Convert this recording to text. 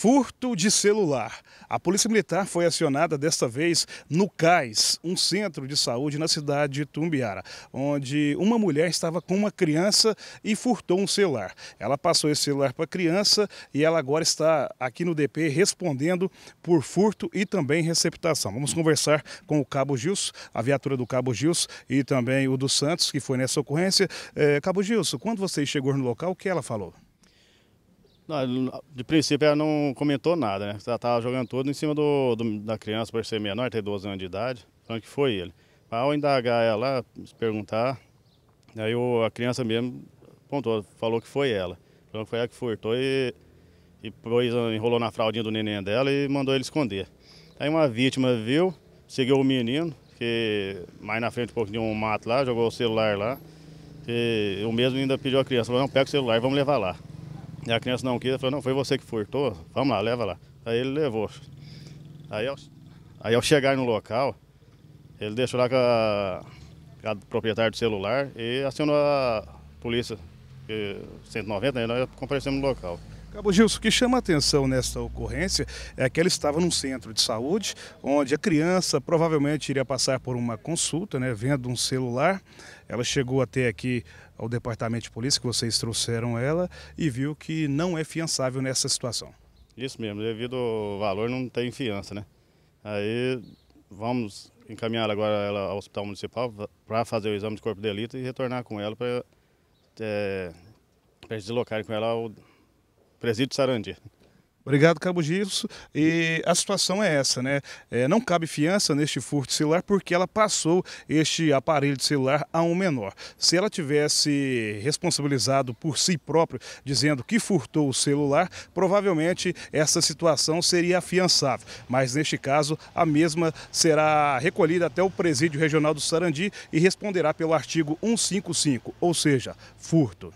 Furto de celular. A Polícia Militar foi acionada desta vez no CAIS, um centro de saúde na cidade de Tumbiara, onde uma mulher estava com uma criança e furtou um celular. Ela passou esse celular para a criança e ela agora está aqui no DP respondendo por furto e também receptação. Vamos conversar com o Cabo Gilson, a viatura do Cabo Gilson e também o do Santos, que foi nessa ocorrência. É, Cabo Gilson, quando você chegou no local, o que ela falou? de princípio ela não comentou nada, né? Ela estava jogando tudo em cima do, do, da criança, por ser menor, ter 12 anos de idade, falando que foi ele. Ao indagar ela, se perguntar, aí a criança mesmo apontou, falou que foi ela. Falou que foi ela que furtou e, e depois enrolou na fraldinha do neném dela e mandou ele esconder. Aí uma vítima viu, seguiu o menino, que mais na frente um pouquinho um mato lá, jogou o celular lá. E o mesmo ainda pediu a criança, falou, não, pega o celular, vamos levar lá. E a criança não quis, falou, não, foi você que furtou, vamos lá, leva lá. Aí ele levou. Aí ao, aí ao chegar no local, ele deixou lá com a, com a proprietária do celular e acionou a polícia e 190, aí né, nós comparecemos no local. Cabo Gilson, o que chama a atenção nesta ocorrência é que ela estava num centro de saúde, onde a criança provavelmente iria passar por uma consulta, né, vendo um celular. Ela chegou até aqui ao Departamento de Polícia, que vocês trouxeram ela, e viu que não é fiançável nessa situação. Isso mesmo, devido ao valor não tem fiança, né? Aí vamos encaminhar agora ela ao Hospital Municipal para fazer o exame de corpo de delito e retornar com ela para é, deslocarem com ela ao presídio de Sarandi. Obrigado, Cabo Gilson. E a situação é essa, né? É, não cabe fiança neste furto celular porque ela passou este aparelho de celular a um menor. Se ela tivesse responsabilizado por si própria, dizendo que furtou o celular, provavelmente essa situação seria afiançável. Mas neste caso, a mesma será recolhida até o presídio regional do Sarandi e responderá pelo artigo 155, ou seja, furto.